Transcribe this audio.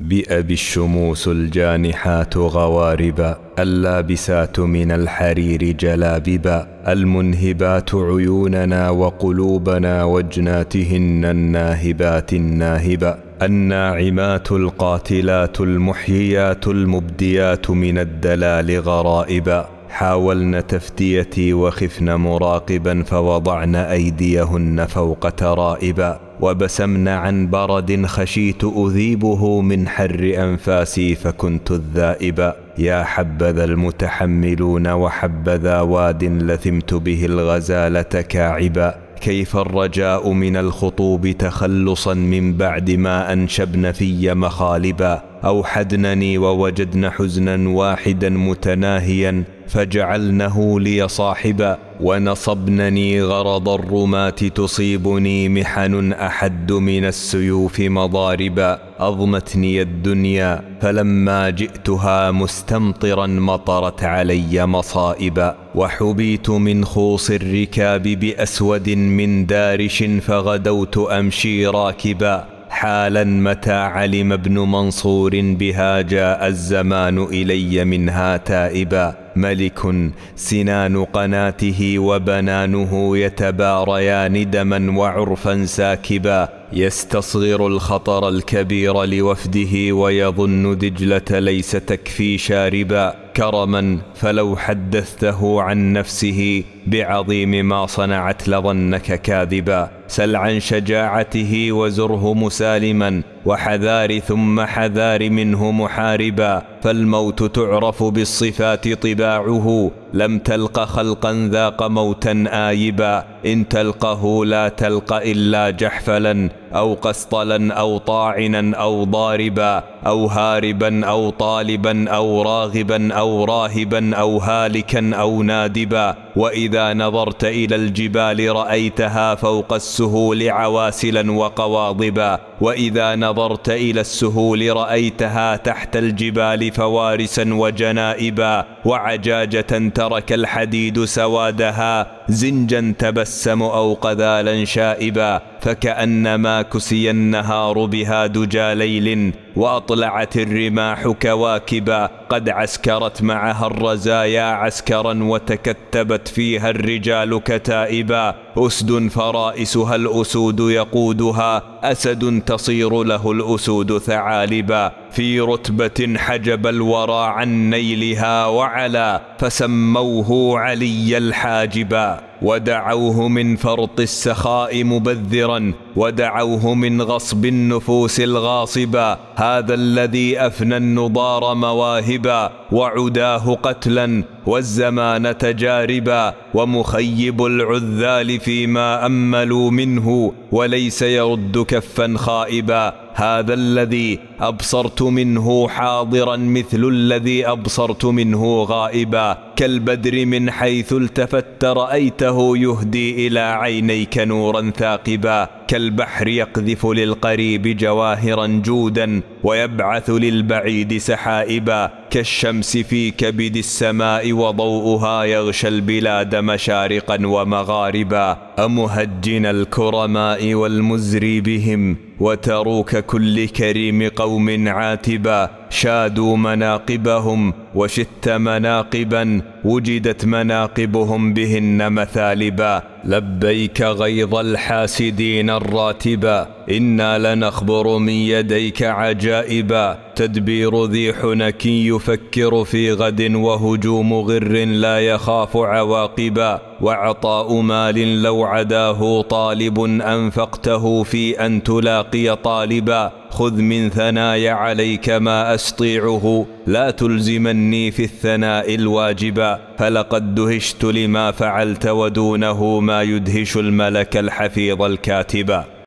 بأبي الشموس الجانحات غواربا اللابسات من الحرير جلاببا المنهبات عيوننا وقلوبنا وجناتهن الناهبات الناهبا الناعمات القاتلات المحييات المبديات من الدلال غرائبا حاولن تفتيتي وخفن مراقبا فوضعن ايديهن فوق ترائبا وبسمن عن برد خشيت اذيبه من حر انفاسي فكنت الذائبا يا حبذا المتحملون وحبذا واد لثمت به الغزاله كاعبا كيف الرجاء من الخطوب تخلصا من بعد ما انشبن في مخالبا اوحدنني ووجدن حزنا واحدا متناهيا فجعلنه لي صاحبا ونصبنني غرض الرماة تصيبني محن أحد من السيوف مضاربا أظمتني الدنيا فلما جئتها مستمطرا مطرت علي مصائبا وحبيت من خوص الركاب بأسود من دارش فغدوت أمشي راكبا حالا متى علم ابن منصور بها جاء الزمان إلي منها تائبا ملك سنان قناته وبنانه يتباريان دما وعرفا ساكبا يستصغر الخطر الكبير لوفده ويظن دجلة ليس تكفي شاربا كرما فلو حدثته عن نفسه بعظيم ما صنعت لظنك كاذبا سل عن شجاعته وزره مسالما وحذار ثم حذار منه محاربا فالموت تعرف بالصفات طباعه لم تلق خلقا ذاق موتا آيبا إن تلقه لا تلق إلا جحفلا أو قسطلا أو طاعنا أو ضاربا أو هاربا أو طالبا أو راغبا أو راهبا أو هالكا أو نادبا وإذا نظرت إلى الجبال رأيتها فوق السهول عواسلا وقواضبا وإذا نظرت إلى السهول رأيتها تحت الجبال فوارسا وجنائبا وعجاجة ترك الحديد سوادها زنجا تبسم أو قذالا شائبا فكأنما كسي النهار بها دجى ليل وأطلعت الرماح كواكبا قد عسكرت معها الرزايا عسكرا وتكتبت فيها الرجال كتائبا أسد فرائسها الأسود يقودها أسد تصير له الأسود ثعالبا في رتبة حجب الورى عن نيلها وعلا فسموه علي الحاجبا ودعوه من فرط السخاء مبذرا ودعوه من غصب النفوس الغاصبا هذا الذي أفنى النضار مواهبا وعداه قتلا والزمان تجاربا ومخيب العذال فيما أملوا منه وليس يرد كفا خائبا هذا الذي أبصرت منه حاضرا مثل الذي أبصرت منه غائبا كالبدر من حيث التفت رأيته يهدي إلى عينيك نورا ثاقبا كالبحر يقذف للقريب جواهرا جودا ويبعث للبعيد سحائبا كالشمس في كبد السماء وضوءها يغشى البلاد مشارقا ومغاربا أمهجن الكرماء والمزري بهم وتروك كل كريم قوم عاتبا شادوا مناقبهم وشت مناقبا وجدت مناقبهم بهن مثالبا لبيك غيظ الحاسدين الراتبا إنا لنخبر من يديك عجائبا تدبير ذي حنك يفكر في غد وهجوم غر لا يخاف عواقبا وعطاء مال لو عداه طالب أنفقته في أن تلاقي طالبا خذ من ثناي عليك ما أستطيعه لا تلزمني في الثناء الواجبا فلقد دهشت لما فعلت ودونه ما يدهش الملك الحفيظ الكاتبا